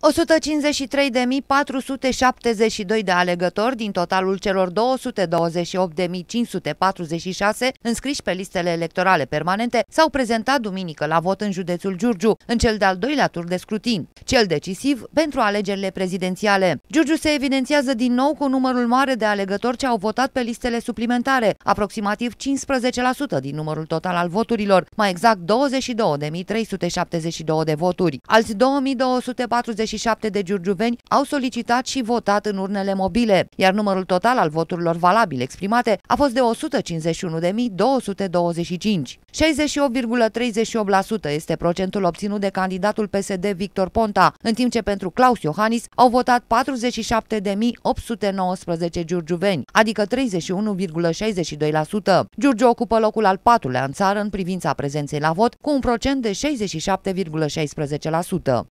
153.472 de alegători din totalul celor 228.546 înscriși pe listele electorale permanente s-au prezentat duminică la vot în județul Giurgiu, în cel de-al doilea tur de scrutin, cel decisiv pentru alegerile prezidențiale. Giurgiu se evidențiază din nou cu numărul mare de alegători ce au votat pe listele suplimentare, aproximativ 15% din numărul total al voturilor, mai exact 22.372 de voturi. Alți 2240 157 de giurgiuveni au solicitat și votat în urnele mobile, iar numărul total al voturilor valabile exprimate a fost de 151.225. 68,38% este procentul obținut de candidatul PSD Victor Ponta, în timp ce pentru Claus Iohannis au votat 47.819 giurgiuveni, adică 31,62%. Giurgiu ocupă locul al patrulea în țară în privința prezenței la vot, cu un procent de 67,16%.